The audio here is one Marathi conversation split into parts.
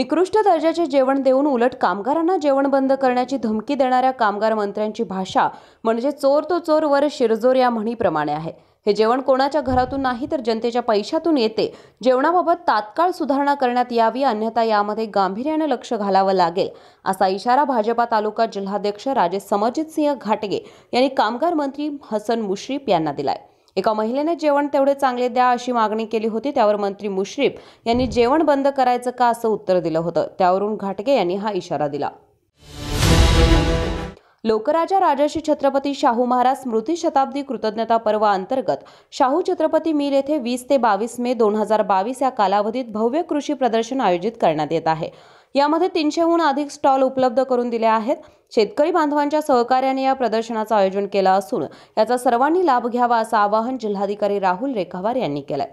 निकृष्ट दर्जाचे जेवण देऊन उलट कामगारांना जेवण बंद करण्याची धमकी देणाऱ्या कामगार मंत्र्यांची भाषा म्हणजे चोर तो चोर वर शिरजोर या म्हणीप्रमाणे आहे हे जेवण कोणाच्या घरातून नाही तर जनतेच्या पैशातून येते जेवणाबाबत तात्काळ सुधारणा करण्यात यावी अन्यथा यामध्ये गांभीर्याने लक्ष घालावं लागेल असा इशारा भाजपा तालुका जिल्हाध्यक्ष राजे समजितसिंह सिंह घाटगे यांनी कामगार मंत्री हसन मुश्रीफ यांना दिलाय एका महिलेने जेवण तेवढे चांगले द्या अशी मागणी केली होती त्यावर मंत्री मुश्रीफ यांनी जेवण बंद करायचं का असं उत्तर दिलं होतं त्यावरून घाटगे यांनी हा इशारा दिला लोकराजा राजर्षी छत्रपती शाहू महाराज स्मृती शताब्दी कृतज्ञता अंतर्गत शाहू छत्रपती मिल येथे वीस ते बावीस मे दोन हजार बावीस या कालावधीत भव्य कृषी प्रदर्शन आयोजित करण्यात येत आहे यामध्ये तीनशेहून अधिक स्टॉल उपलब्ध करून दिले आहेत शेतकरी बांधवांच्या सहकार्याने या प्रदर्शनाचं आयोजन केलं असून याचा सर्वांनी लाभ घ्यावा असं आवाहन जिल्हाधिकारी राहुल रेखावार यांनी केलं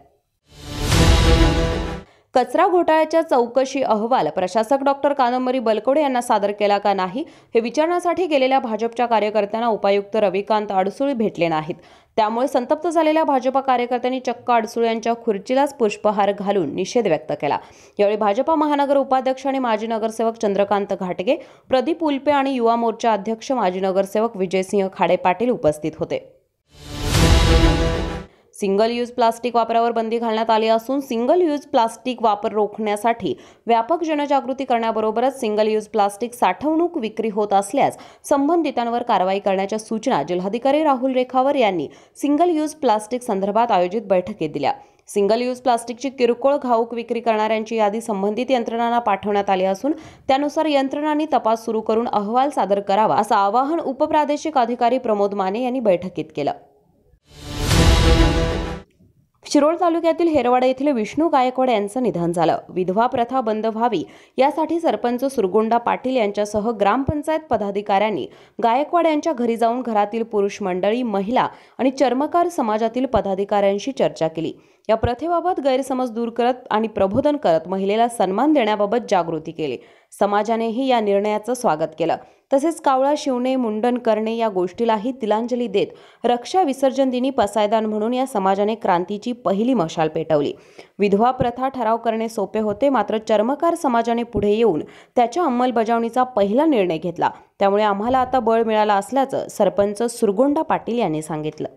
कचरा घोटाळ्याच्या चौकशी अहवाल प्रशासक डॉक्टर कादंबरी बलकवडे यांना सादर केला का नाही हे विचारण्यासाठी गेलेल्या भाजपच्या कार्यकर्त्यांना उपायुक्त रविकांत अडसुळे भेटले नाहीत त्यामुळे संतप्त झालेल्या भाजपा कार्यकर्त्यांनी चक्क अडसुळे यांच्या खुर्चीलाच पुष्पहार घालून निषेध व्यक्त केला यावेळी भाजपा महानगर उपाध्यक्ष आणि माजी नगरसेवक चंद्रकांत घाटगे प्रदीप उल्पे आणि युवा मोर्चा अध्यक्ष माजी नगरसेवक विजयसिंह खाडे पाटील उपस्थित होते सिंगल यूज प्लास्टिक वापरावर बंदी घालण्यात आली असून सिंगल यूज प्लास्टिक वापर रोखण्यासाठी व्यापक जनजागृती करण्याबरोबरच सिंगल यूज प्लास्टिक साठवणूक विक्री होत असल्यास संबंधितांवर कारवाई करण्याच्या सूचना जिल्हाधिकारी राहुल रेखावर यांनी सिंगल यूज प्लास्टिक संदर्भात आयोजित बैठकीत दिल्या सिंगल यूज प्लास्टिकची किरकोळ घाऊक विक्री करणाऱ्यांची यादी संबंधित यंत्रणांना पाठवण्यात आली असून त्यानुसार यंत्रणांनी तपास सुरू करून अहवाल सादर करावा असं आवाहन उपप्रादेशिक अधिकारी प्रमोद माने यांनी बैठकीत केलं शिरोळ तालुक्यातील हेरवाडा येथील विष्णू गायकवाड यांचं निधन झालं विधवा प्रथा बंद व्हावी यासाठी सरपंच सुरगुंडा पाटील यांच्यासह ग्रामपंचायत पदाधिकाऱ्यांनी गायकवाड यांच्या घरी जाऊन घरातील पुरुष मंडळी महिला आणि चर्मकार समाजातील पदाधिकाऱ्यांशी चर्चा केली या प्रथेबाबत गैरसमज दूर करत आणि प्रबोधन करत महिलेला सन्मान देण्याबाबत जागृती केली समाजानेही या निर्णयाचं स्वागत केलं तसेच कावळा शिवणे मुंडन करणे या गोष्टीलाही तिलांजली देत रक्षा विसर्जन दिनी पसायदान म्हणून या समाजाने क्रांतीची पहिली मशाल पेटवली विधवा प्रथा ठराव करणे सोपे होते मात्र चर्मकार समाजाने पुढे येऊन त्याच्या अंमलबजावणीचा पहिला निर्णय घेतला त्यामुळे आम्हाला आता बळ मिळाला असल्याचं सरपंच सुरगोंडा पाटील यांनी सांगितलं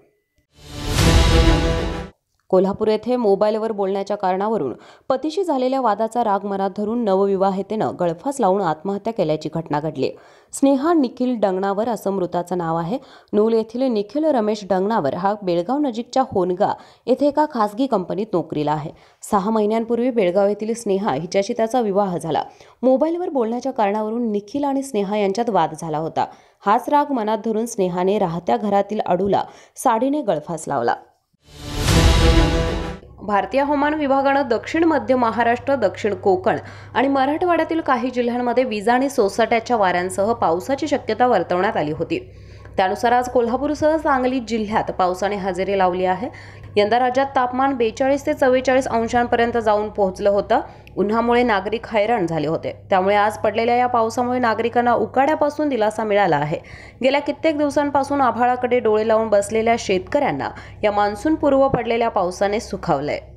कोल्हापूर येथे मोबाईलवर बोलण्याच्या कारणावरून पतीशी झालेल्या वादाचा राग मनात धरून नवविवाहितेनं गळफास लावून आत्महत्या केल्याची घटना घडली स्नेहा निखिल डंगणावर असं मृताचं नाव आहे नूल येथील निखिल रमेश डंगणावर हा बेळगाव नजीकच्या होनगा येथे एका खासगी कंपनीत नोकरीला आहे सहा महिन्यांपूर्वी बेळगाव येथील स्नेहा हिच्याशी त्याचा विवाह झाला मोबाईलवर बोलण्याच्या कारणावरून निखिल आणि स्नेहा यांच्यात वाद झाला होता हाच राग मनात धरून स्नेहाने राहत्या घरातील अडूला साडीने गळफास लावला भारतीय हवामान विभागानं दक्षिण मध्य महाराष्ट्र दक्षिण कोकण आणि मराठवाड्यातील काही जिल्ह्यांमध्ये विजा आणि सोसाट्याच्या वाऱ्यांसह पावसाची शक्यता वर्तवण्यात आली होती त्यानुसार आज कोल्हापूरसह सांगली जिल्ह्यात पावसाने हजेरी लावली आहे यंदा राज्यात तापमान बेचाळीस ते चव्वेचाळीस अंशांपर्यंत जाऊन पोहोचलं होतं उन्हामुळे नागरिक हैराण झाले होते त्यामुळे आज पडलेल्या या पावसामुळे नागरिकांना उकाड्यापासून दिलासा मिळाला आहे गेल्या कित्येक दिवसांपासून आभाळाकडे डोळे लावून बसलेल्या शेतकऱ्यांना या मान्सून पूर्व पडलेल्या पावसाने सुखावलंय